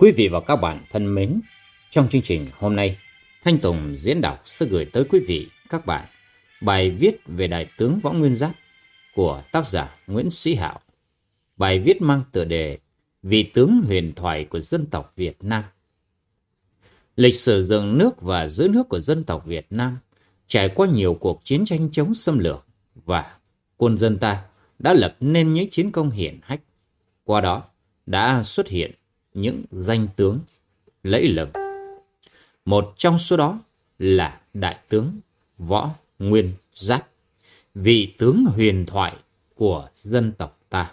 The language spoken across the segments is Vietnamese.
Quý vị và các bạn thân mến, trong chương trình hôm nay, Thanh Tùng diễn đọc sẽ gửi tới quý vị các bạn bài viết về Đại tướng Võ Nguyên Giáp của tác giả Nguyễn Sĩ Hạo. Bài viết mang tựa đề vị tướng huyền thoại của dân tộc Việt Nam. Lịch sử dựng nước và giữ nước của dân tộc Việt Nam trải qua nhiều cuộc chiến tranh chống xâm lược và quân dân ta đã lập nên những chiến công hiển hách. Qua đó đã xuất hiện những danh tướng lẫy lừng. Một trong số đó là Đại tướng Võ Nguyên Giáp, vị tướng huyền thoại của dân tộc ta.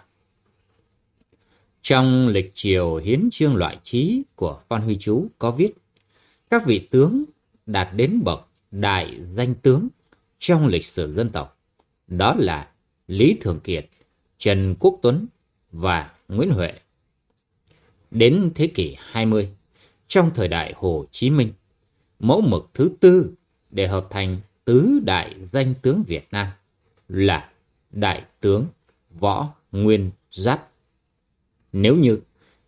Trong lịch triều hiến chương loại trí của Phan Huy Chú có viết, các vị tướng đạt đến bậc đại danh tướng trong lịch sử dân tộc, đó là Lý Thường Kiệt, Trần Quốc Tuấn và Nguyễn Huệ đến thế kỷ 20, trong thời đại Hồ Chí Minh, mẫu mực thứ tư để hợp thành tứ đại danh tướng Việt Nam là Đại tướng Võ Nguyên Giáp. Nếu như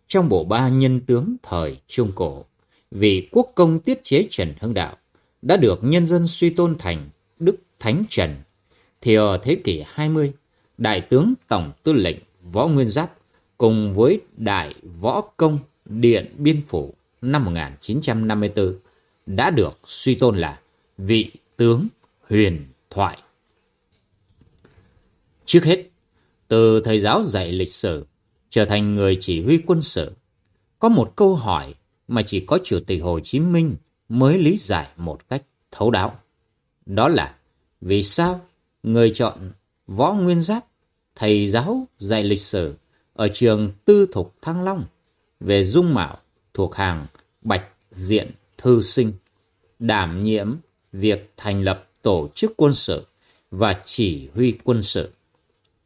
trong bộ ba nhân tướng thời Trung Cổ, vị quốc công tiết chế Trần Hưng Đạo đã được nhân dân suy tôn thành Đức Thánh Trần, thì ở thế kỷ 20, Đại tướng Tổng Tư lệnh Võ Nguyên Giáp cùng với Đại Võ Công Điện Biên Phủ năm 1954 đã được suy tôn là vị tướng huyền thoại. Trước hết, từ thầy giáo dạy lịch sử trở thành người chỉ huy quân sự, có một câu hỏi mà chỉ có Chủ tịch Hồ Chí Minh mới lý giải một cách thấu đáo. Đó là vì sao người chọn Võ Nguyên Giáp, thầy giáo dạy lịch sử ở trường tư thục Thăng Long về dung mạo thuộc hàng bạch diện thư sinh, đảm nhiệm việc thành lập tổ chức quân sự và chỉ huy quân sự.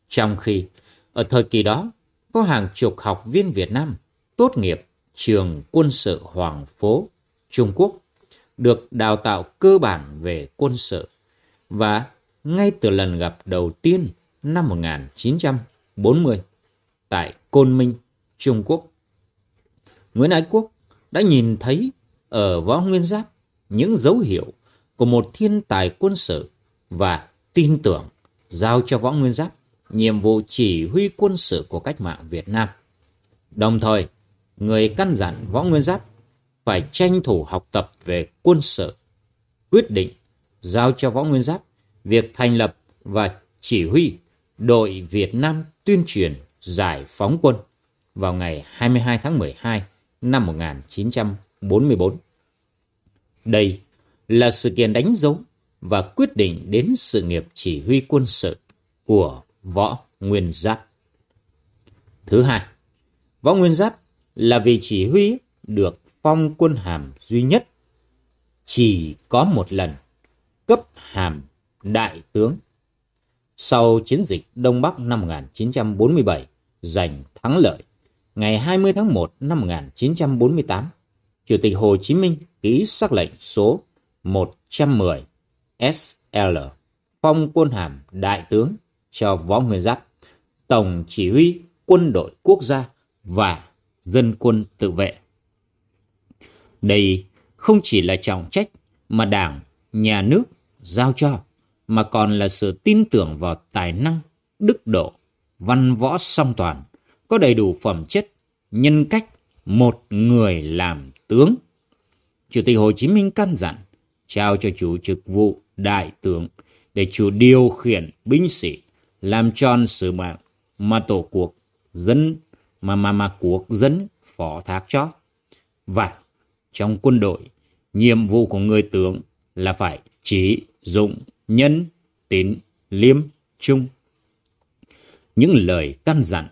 Trong khi, ở thời kỳ đó, có hàng chục học viên Việt Nam tốt nghiệp trường quân sự Hoàng Phố, Trung Quốc, được đào tạo cơ bản về quân sự và ngay từ lần gặp đầu tiên năm 1940, tại Côn Minh, Trung Quốc. Nguyễn Ái Quốc đã nhìn thấy ở Võ Nguyên Giáp những dấu hiệu của một thiên tài quân sự và tin tưởng giao cho Võ Nguyên Giáp nhiệm vụ chỉ huy quân sự của cách mạng Việt Nam. Đồng thời, người căn dặn Võ Nguyên Giáp phải tranh thủ học tập về quân sự, quyết định giao cho Võ Nguyên Giáp việc thành lập và chỉ huy đội Việt Nam tuyên truyền giải phóng quân vào ngày 22 tháng 12 năm 1944. Đây là sự kiện đánh dấu và quyết định đến sự nghiệp chỉ huy quân sự của Võ Nguyên Giáp. Thứ hai, Võ Nguyên Giáp là vị chỉ huy được phong quân hàm duy nhất chỉ có một lần cấp hàm đại tướng sau chiến dịch Đông Bắc năm 1947 giành thắng lợi. Ngày 20 tháng 1 năm 1948, Chủ tịch Hồ Chí Minh ký sắc lệnh số 110 SL phong quân hàm đại tướng cho Võ Nguyên Giáp, Tổng chỉ huy quân đội quốc gia và dân quân tự vệ. Đây không chỉ là trọng trách mà Đảng, Nhà nước giao cho, mà còn là sự tin tưởng vào tài năng, đức độ, văn võ song toàn có đầy đủ phẩm chất, nhân cách một người làm tướng. Chủ tịch Hồ Chí Minh căn dặn trao cho chủ chức vụ đại tướng để chủ điều khiển binh sĩ làm tròn sứ mạng mà tổ quốc dân mà mà mà cuộc dân phó thác cho và trong quân đội nhiệm vụ của người tướng là phải trí dụng nhân tín liêm trung những lời căn dặn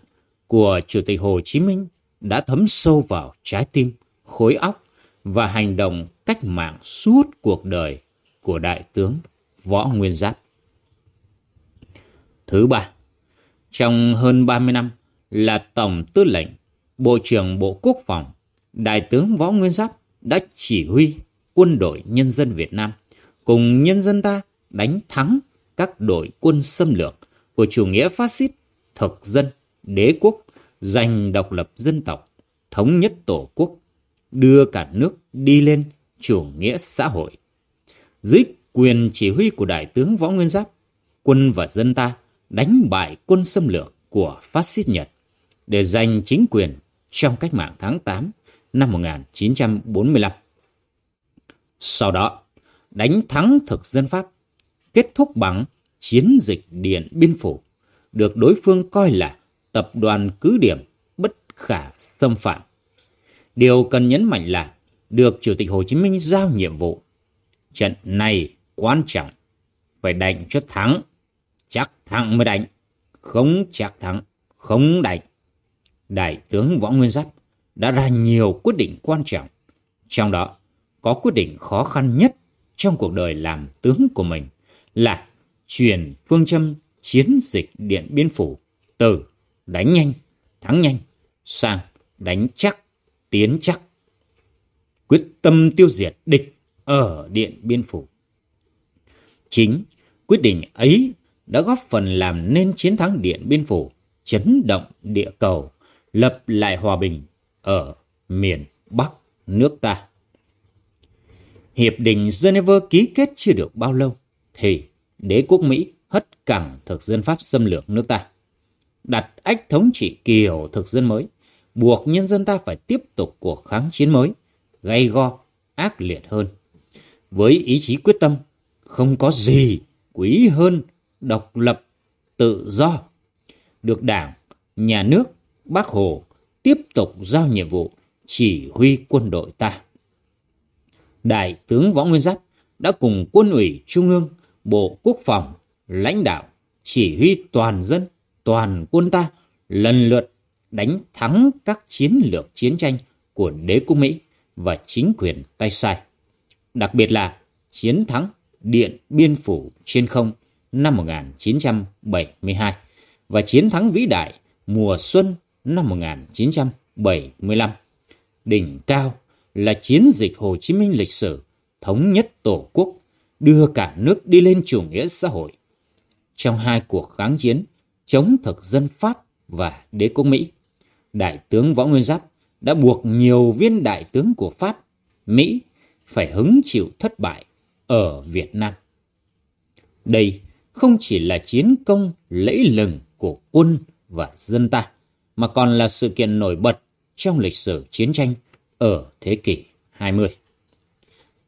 của Chủ tịch Hồ Chí Minh đã thấm sâu vào trái tim, khối óc và hành động cách mạng suốt cuộc đời của Đại tướng Võ Nguyên Giáp. Thứ ba, trong hơn 30 năm là Tổng Tư lệnh, Bộ trưởng Bộ Quốc phòng, Đại tướng Võ Nguyên Giáp đã chỉ huy quân đội nhân dân Việt Nam cùng nhân dân ta đánh thắng các đội quân xâm lược của chủ nghĩa phát xít, thực dân, đế quốc giành độc lập dân tộc, thống nhất tổ quốc, đưa cả nước đi lên chủ nghĩa xã hội. Dưới quyền chỉ huy của Đại tướng Võ Nguyên Giáp, quân và dân ta đánh bại quân xâm lược của phát xít Nhật để giành chính quyền trong cách mạng tháng 8 năm 1945. Sau đó, đánh thắng thực dân Pháp, kết thúc bằng chiến dịch Điện Biên Phủ, được đối phương coi là tập đoàn cứ điểm bất khả xâm phạm. Điều cần nhấn mạnh là được Chủ tịch Hồ Chí Minh giao nhiệm vụ. Trận này quan trọng, phải đánh cho thắng. Chắc thắng mới đánh, không chắc thắng, không đánh. Đại tướng Võ Nguyên Giáp đã ra nhiều quyết định quan trọng. Trong đó có quyết định khó khăn nhất trong cuộc đời làm tướng của mình là chuyển phương châm chiến dịch Điện Biên Phủ từ đánh nhanh, thắng nhanh, sang đánh chắc, tiến chắc. Quyết tâm tiêu diệt địch ở Điện Biên Phủ. Chính quyết định ấy đã góp phần làm nên chiến thắng Điện Biên Phủ, chấn động địa cầu, lập lại hòa bình ở miền Bắc nước ta. Hiệp định Geneva ký kết chưa được bao lâu thì đế quốc Mỹ hất cẳng thực dân Pháp xâm lược nước ta đặt ách thống trị kiểu thực dân mới, buộc nhân dân ta phải tiếp tục cuộc kháng chiến mới, gay go, ác liệt hơn. Với ý chí quyết tâm, không có gì quý hơn độc lập, tự do. Được đảng, nhà nước, bác Hồ tiếp tục giao nhiệm vụ chỉ huy quân đội ta. Đại tướng Võ Nguyên Giáp đã cùng quân ủy Trung ương, Bộ Quốc phòng, lãnh đạo, chỉ huy toàn dân toàn quân ta lần lượt đánh thắng các chiến lược chiến tranh của đế quốc Mỹ và chính quyền tay sai. Đặc biệt là chiến thắng Điện Biên Phủ trên không năm 1972 và chiến thắng vĩ đại mùa xuân năm 1975. Đỉnh cao là chiến dịch Hồ Chí Minh lịch sử thống nhất Tổ quốc, đưa cả nước đi lên chủ nghĩa xã hội. Trong hai cuộc kháng chiến, chống thực dân Pháp và đế quốc Mỹ. Đại tướng Võ Nguyên Giáp đã buộc nhiều viên đại tướng của Pháp, Mỹ phải hứng chịu thất bại ở Việt Nam. Đây không chỉ là chiến công lẫy lừng của quân và dân ta, mà còn là sự kiện nổi bật trong lịch sử chiến tranh ở thế kỷ 20.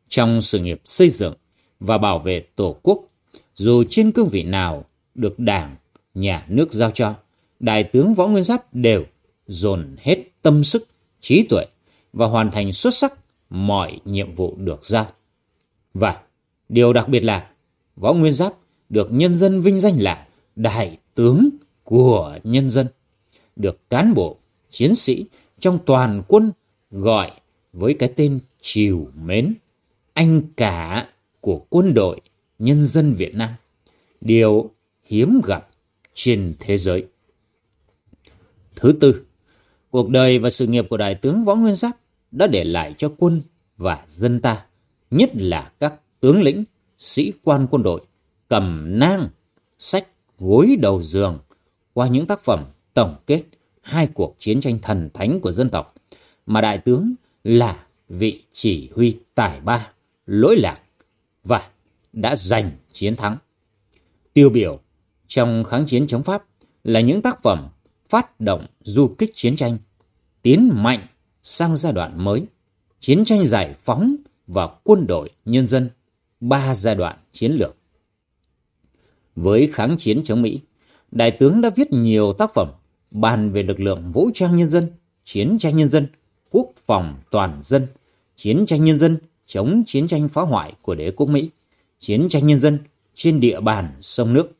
Trong sự nghiệp xây dựng và bảo vệ Tổ quốc, dù trên cương vị nào được Đảng nhà nước giao cho, Đại tướng Võ Nguyên Giáp đều dồn hết tâm sức, trí tuệ và hoàn thành xuất sắc mọi nhiệm vụ được giao. Và điều đặc biệt là Võ Nguyên Giáp được nhân dân vinh danh là Đại tướng của nhân dân, được cán bộ, chiến sĩ trong toàn quân gọi với cái tên chiều mến, anh cả của quân đội nhân dân Việt Nam. Điều hiếm gặp trên thế giới. Thứ tư, cuộc đời và sự nghiệp của Đại tướng Võ Nguyên Giáp đã để lại cho quân và dân ta, nhất là các tướng lĩnh, sĩ quan quân đội, cầm nang, sách gối đầu giường qua những tác phẩm tổng kết hai cuộc chiến tranh thần thánh của dân tộc mà đại tướng là vị chỉ huy tài ba, lỗi lạc và đã giành chiến thắng. Tiêu biểu trong kháng chiến chống Pháp là những tác phẩm phát động du kích chiến tranh, tiến mạnh sang giai đoạn mới, chiến tranh giải phóng và quân đội nhân dân, ba giai đoạn chiến lược. Với kháng chiến chống Mỹ, Đại tướng đã viết nhiều tác phẩm bàn về lực lượng vũ trang nhân dân, chiến tranh nhân dân, quốc phòng toàn dân, chiến tranh nhân dân chống chiến tranh phá hoại của đế quốc Mỹ, chiến tranh nhân dân trên địa bàn sông nước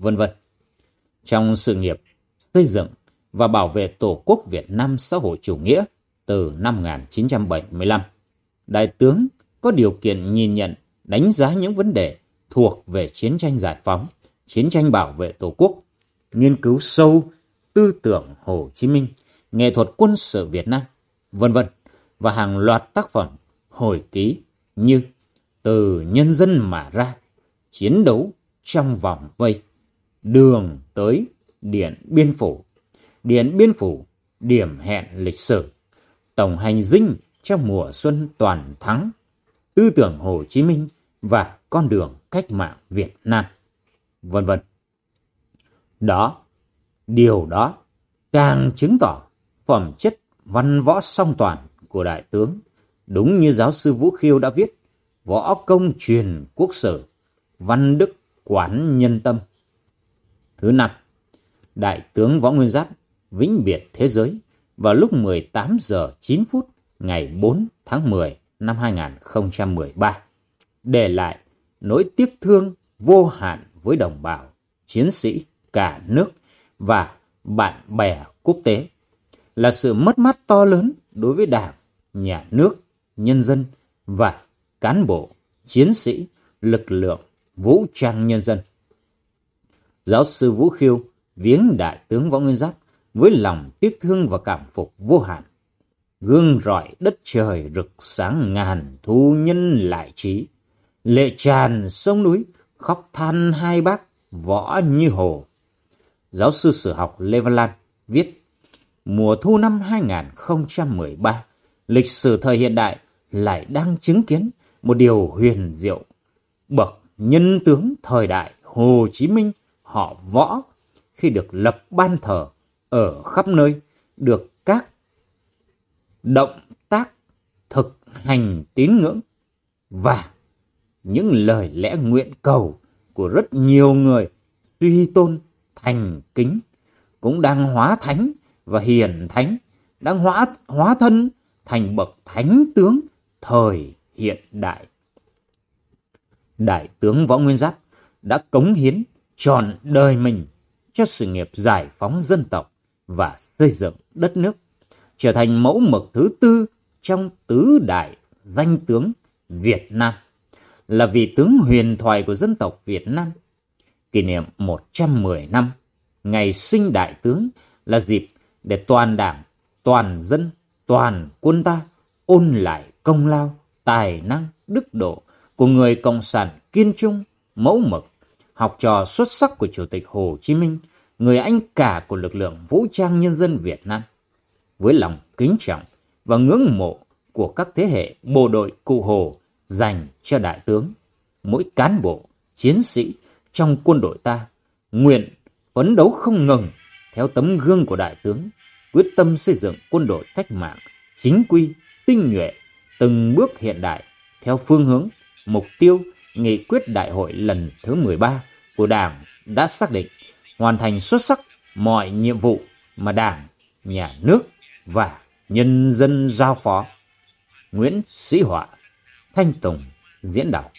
vân vân. Trong sự nghiệp xây dựng và bảo vệ Tổ quốc Việt Nam xã hội chủ nghĩa từ năm 1975, Đại tướng có điều kiện nhìn nhận, đánh giá những vấn đề thuộc về chiến tranh giải phóng, chiến tranh bảo vệ Tổ quốc, nghiên cứu sâu tư tưởng Hồ Chí Minh, nghệ thuật quân sự Việt Nam, vân vân và hàng loạt tác phẩm hồi ký như Từ nhân dân mà ra, chiến đấu trong vòng vây, đường tới Điện Biên Phủ. Điện Biên Phủ, điểm hẹn lịch sử. Tổng hành dinh trong mùa xuân toàn thắng. Tư tưởng Hồ Chí Minh và con đường cách mạng Việt Nam. Vân vân. Đó, điều đó càng chứng tỏ phẩm chất văn võ song toàn của đại tướng. Đúng như giáo sư Vũ Khiêu đã viết, võ công truyền quốc sử, văn đức quán nhân tâm. Thứ năm, Đại tướng Võ Nguyên Giáp vĩnh biệt thế giới vào lúc 18 giờ 9 phút ngày 4 tháng 10 năm 2013, để lại nỗi tiếc thương vô hạn với đồng bào, chiến sĩ cả nước và bạn bè quốc tế, là sự mất mát to lớn đối với Đảng, nhà nước, nhân dân và cán bộ, chiến sĩ, lực lượng vũ trang nhân dân. Giáo sư Vũ Khiêu viếng đại tướng Võ Nguyên Giáp với lòng tiếc thương và cảm phục vô hạn. Gương rọi đất trời rực sáng ngàn thu nhân lại trí. Lệ tràn sông núi, khóc than hai bác, võ như hồ. Giáo sư sử học Lê Văn Lan viết Mùa thu năm 2013, lịch sử thời hiện đại lại đang chứng kiến một điều huyền diệu. Bậc nhân tướng thời đại Hồ Chí Minh họ võ khi được lập ban thờ ở khắp nơi, được các động tác thực hành tín ngưỡng và những lời lẽ nguyện cầu của rất nhiều người tuy tôn thành kính cũng đang hóa thánh và hiển thánh đang hóa hóa thân thành bậc thánh tướng thời hiện đại đại tướng võ nguyên giáp đã cống hiến chọn đời mình cho sự nghiệp giải phóng dân tộc và xây dựng đất nước, trở thành mẫu mực thứ tư trong tứ đại danh tướng Việt Nam, là vị tướng huyền thoại của dân tộc Việt Nam. Kỷ niệm 110 năm ngày sinh đại tướng là dịp để toàn đảng, toàn dân, toàn quân ta ôn lại công lao, tài năng, đức độ của người cộng sản kiên trung, mẫu mực học trò xuất sắc của Chủ tịch Hồ Chí Minh, người anh cả của lực lượng vũ trang nhân dân Việt Nam. Với lòng kính trọng và ngưỡng mộ của các thế hệ bộ đội cụ Hồ dành cho đại tướng, mỗi cán bộ, chiến sĩ trong quân đội ta nguyện phấn đấu không ngừng theo tấm gương của đại tướng, quyết tâm xây dựng quân đội cách mạng chính quy, tinh nhuệ, từng bước hiện đại theo phương hướng, mục tiêu nghị quyết đại hội lần thứ 13 của Đảng đã xác định hoàn thành xuất sắc mọi nhiệm vụ mà Đảng, Nhà nước và nhân dân giao phó. Nguyễn Sĩ Họa, Thanh Tùng, Diễn đạo.